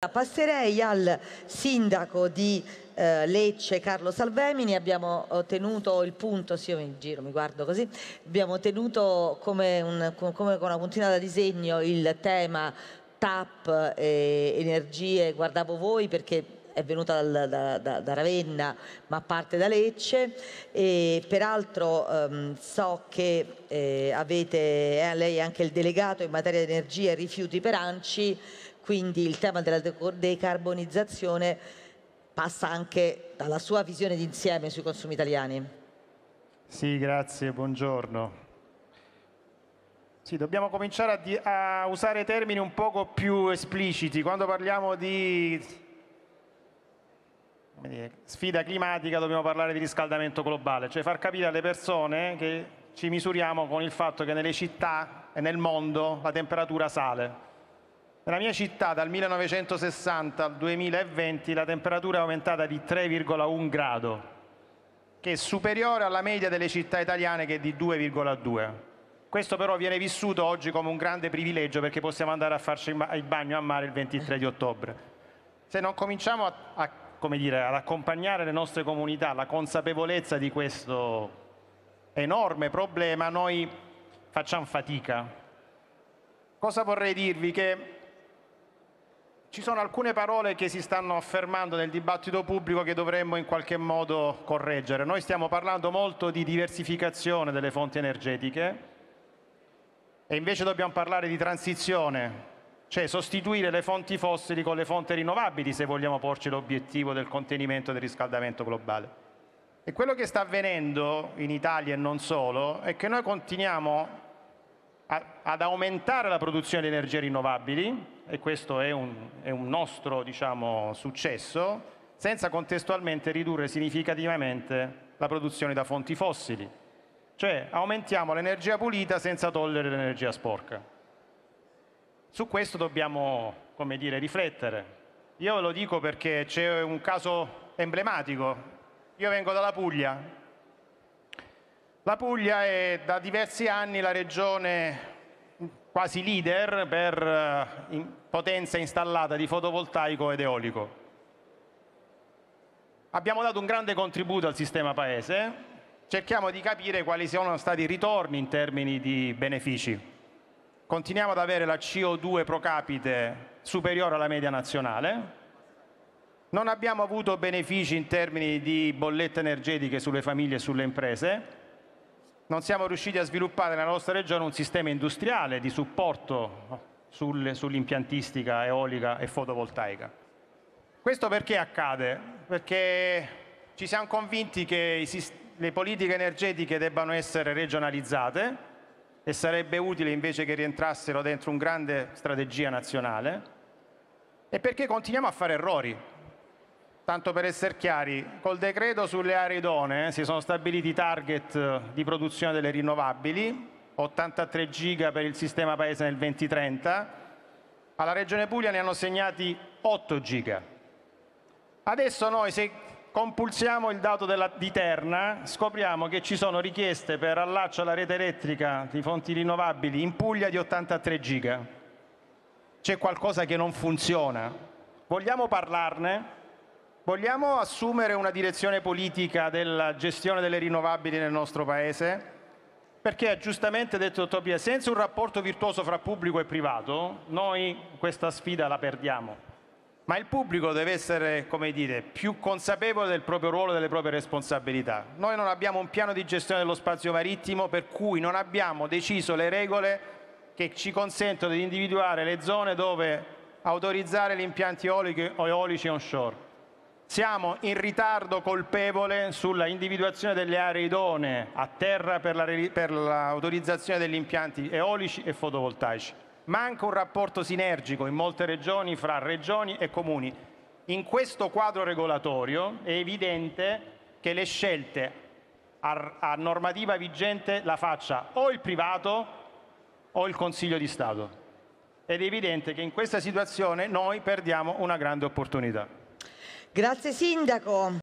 Passerei al sindaco di eh, Lecce, Carlo Salvemini, abbiamo tenuto il punto, sì, io mi giro, mi guardo così, abbiamo tenuto come, un, come con una puntina da disegno il tema TAP, e energie, guardavo voi perché è venuta dal, da, da, da, Ravenna ma parte da Lecce e peraltro ehm, so che eh, avete, eh, lei è anche il delegato in materia di energia e rifiuti per Anci quindi il tema della decarbonizzazione passa anche dalla sua visione d'insieme sui consumi italiani. Sì, grazie, buongiorno. Sì, dobbiamo cominciare a, a usare termini un poco più espliciti. Quando parliamo di dire, sfida climatica dobbiamo parlare di riscaldamento globale, cioè far capire alle persone che ci misuriamo con il fatto che nelle città e nel mondo la temperatura sale. Nella mia città dal 1960 al 2020 la temperatura è aumentata di 3,1 grado, che è superiore alla media delle città italiane che è di 2,2. Questo però viene vissuto oggi come un grande privilegio perché possiamo andare a farci il bagno a mare il 23 di ottobre. Se non cominciamo a, a, dire, ad accompagnare le nostre comunità la consapevolezza di questo enorme problema, noi facciamo fatica. Cosa vorrei dirvi? Che ci sono alcune parole che si stanno affermando nel dibattito pubblico che dovremmo in qualche modo correggere. Noi stiamo parlando molto di diversificazione delle fonti energetiche e invece dobbiamo parlare di transizione, cioè sostituire le fonti fossili con le fonti rinnovabili se vogliamo porci l'obiettivo del contenimento del riscaldamento globale. E quello che sta avvenendo in Italia e non solo è che noi continuiamo ad aumentare la produzione di energie rinnovabili, e questo è un, è un nostro diciamo, successo, senza contestualmente ridurre significativamente la produzione da fonti fossili. Cioè aumentiamo l'energia pulita senza togliere l'energia sporca. Su questo dobbiamo dire, riflettere. Io ve lo dico perché c'è un caso emblematico. Io vengo dalla Puglia, la Puglia è da diversi anni la regione quasi leader per eh, potenza installata di fotovoltaico ed eolico. Abbiamo dato un grande contributo al sistema paese, cerchiamo di capire quali sono stati i ritorni in termini di benefici. Continuiamo ad avere la CO2 pro capite superiore alla media nazionale, non abbiamo avuto benefici in termini di bollette energetiche sulle famiglie e sulle imprese, non siamo riusciti a sviluppare nella nostra regione un sistema industriale di supporto sull'impiantistica eolica e fotovoltaica. Questo perché accade? Perché ci siamo convinti che le politiche energetiche debbano essere regionalizzate e sarebbe utile invece che rientrassero dentro un grande strategia nazionale e perché continuiamo a fare errori. Tanto per essere chiari, col decreto sulle aree idonee eh, si sono stabiliti i target eh, di produzione delle rinnovabili, 83 giga per il sistema paese nel 2030, alla Regione Puglia ne hanno segnati 8 giga. Adesso noi se compulsiamo il dato della, di Terna scopriamo che ci sono richieste per allaccio alla rete elettrica di fonti rinnovabili in Puglia di 83 giga. C'è qualcosa che non funziona. Vogliamo parlarne? Vogliamo assumere una direzione politica della gestione delle rinnovabili nel nostro Paese? Perché ha giustamente detto Tobia, senza un rapporto virtuoso fra pubblico e privato, noi questa sfida la perdiamo. Ma il pubblico deve essere, come dire, più consapevole del proprio ruolo e delle proprie responsabilità. Noi non abbiamo un piano di gestione dello spazio marittimo per cui non abbiamo deciso le regole che ci consentono di individuare le zone dove autorizzare gli impianti eolici onshore siamo in ritardo colpevole sulla individuazione delle aree idonee a terra per l'autorizzazione la, degli impianti eolici e fotovoltaici. Manca un rapporto sinergico in molte regioni fra regioni e comuni. In questo quadro regolatorio è evidente che le scelte a, a normativa vigente la faccia o il privato o il Consiglio di Stato. Ed è evidente che in questa situazione noi perdiamo una grande opportunità. Grazie Sindaco.